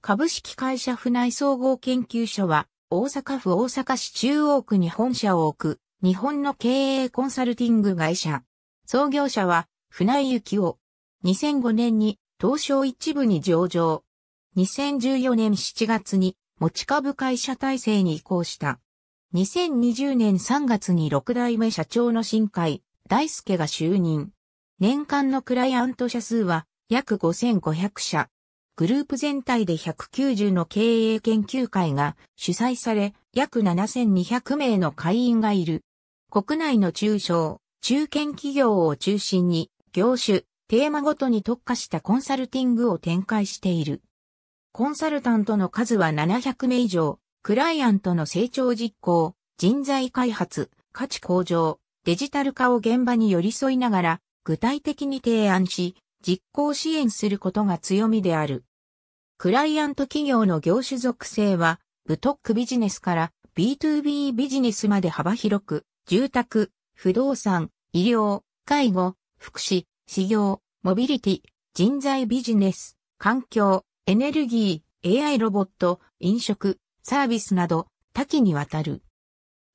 株式会社府内総合研究所は、大阪府大阪市中央区に本社を置く、日本の経営コンサルティング会社。創業者は、船井幸夫。2005年に、東証一部に上場。2014年7月に、持ち株会社体制に移行した。2020年3月に6代目社長の新海、大輔が就任。年間のクライアント社数は、約5500社。グループ全体で190の経営研究会が主催され、約7200名の会員がいる。国内の中小、中堅企業を中心に、業種、テーマごとに特化したコンサルティングを展開している。コンサルタントの数は700名以上、クライアントの成長実行、人材開発、価値向上、デジタル化を現場に寄り添いながら、具体的に提案し、実行支援することが強みである。クライアント企業の業種属性は、ブトックビジネスから B2B ビジネスまで幅広く、住宅、不動産、医療、介護、福祉、事業、モビリティ、人材ビジネス、環境、エネルギー、AI ロボット、飲食、サービスなど多岐にわたる。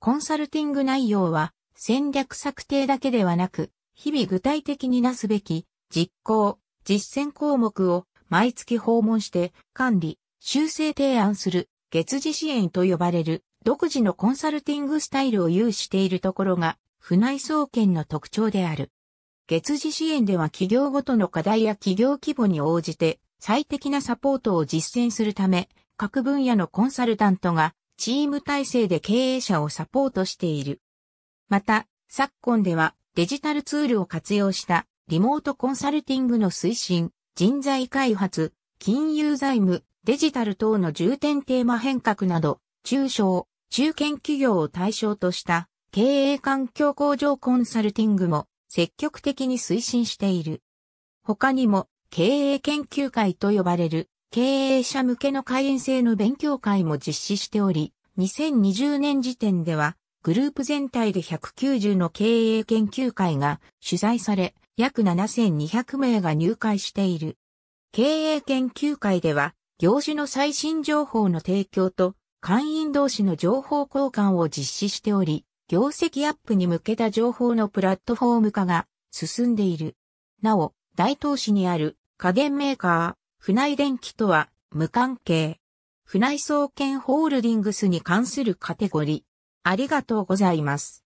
コンサルティング内容は戦略策定だけではなく、日々具体的になすべき実行、実践項目を毎月訪問して管理、修正提案する月次支援と呼ばれる独自のコンサルティングスタイルを有しているところが、府内総研の特徴である。月次支援では企業ごとの課題や企業規模に応じて最適なサポートを実践するため、各分野のコンサルタントがチーム体制で経営者をサポートしている。また、昨今ではデジタルツールを活用したリモートコンサルティングの推進、人材開発、金融財務、デジタル等の重点テーマ変革など、中小、中堅企業を対象とした経営環境向上コンサルティングも積極的に推進している。他にも経営研究会と呼ばれる経営者向けの会員制の勉強会も実施しており、2020年時点ではグループ全体で190の経営研究会が主催され、約7200名が入会している。経営研究会では、業種の最新情報の提供と、会員同士の情報交換を実施しており、業績アップに向けた情報のプラットフォーム化が進んでいる。なお、大東市にある家電メーカー、船井電機とは無関係。船井総研ホールディングスに関するカテゴリー。ありがとうございます。